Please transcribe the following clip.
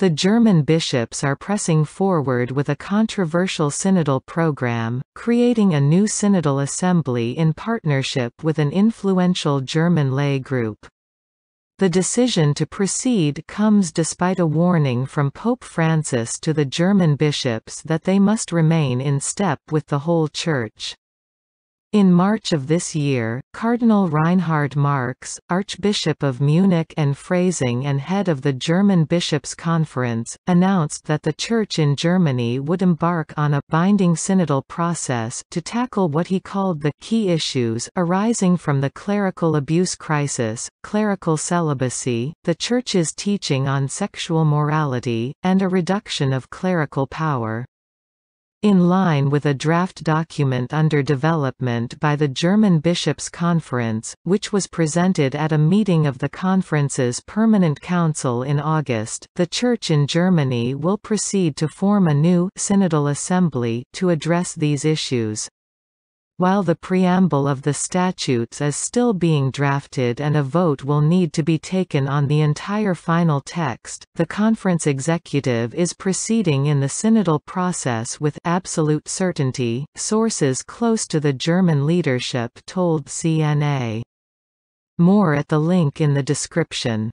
The German bishops are pressing forward with a controversial synodal program, creating a new synodal assembly in partnership with an influential German lay group. The decision to proceed comes despite a warning from Pope Francis to the German bishops that they must remain in step with the whole Church. In March of this year, Cardinal Reinhard Marx, Archbishop of Munich and Freising and head of the German Bishops' Conference, announced that the Church in Germany would embark on a binding synodal process to tackle what he called the key issues arising from the clerical abuse crisis, clerical celibacy, the Church's teaching on sexual morality, and a reduction of clerical power. In line with a draft document under development by the German Bishops' Conference, which was presented at a meeting of the conference's Permanent Council in August, the Church in Germany will proceed to form a new synodal assembly to address these issues. While the preamble of the statutes is still being drafted and a vote will need to be taken on the entire final text, the conference executive is proceeding in the synodal process with absolute certainty, sources close to the German leadership told CNA. More at the link in the description.